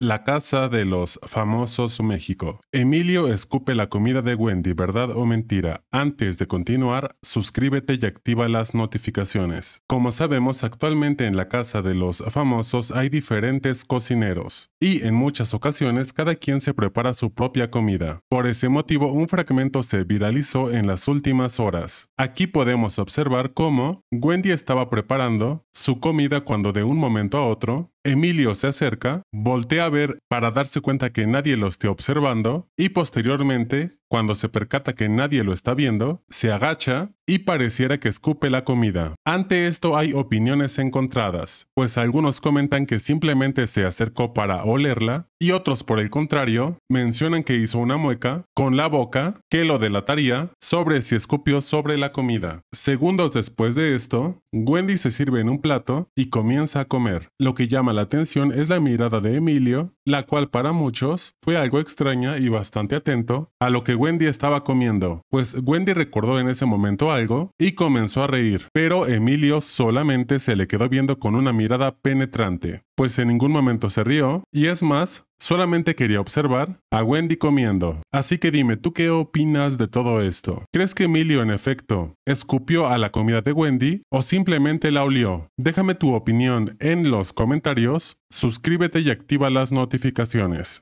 La casa de los famosos México. Emilio escupe la comida de Wendy, verdad o mentira. Antes de continuar, suscríbete y activa las notificaciones. Como sabemos, actualmente en la casa de los famosos hay diferentes cocineros y en muchas ocasiones cada quien se prepara su propia comida. Por ese motivo, un fragmento se viralizó en las últimas horas. Aquí podemos observar cómo Wendy estaba preparando su comida cuando de un momento a otro Emilio se acerca, voltea a ver para darse cuenta que nadie lo esté observando y posteriormente cuando se percata que nadie lo está viendo, se agacha y pareciera que escupe la comida. Ante esto hay opiniones encontradas, pues algunos comentan que simplemente se acercó para olerla y otros por el contrario mencionan que hizo una mueca con la boca que lo delataría sobre si escupió sobre la comida. Segundos después de esto, Wendy se sirve en un plato y comienza a comer. Lo que llama la atención es la mirada de Emilio, la cual para muchos fue algo extraña y bastante atento a lo que Wendy estaba comiendo, pues Wendy recordó en ese momento algo y comenzó a reír, pero Emilio solamente se le quedó viendo con una mirada penetrante, pues en ningún momento se rió, y es más, solamente quería observar a Wendy comiendo. Así que dime, ¿tú qué opinas de todo esto? ¿Crees que Emilio en efecto escupió a la comida de Wendy o simplemente la olió? Déjame tu opinión en los comentarios, suscríbete y activa las notificaciones.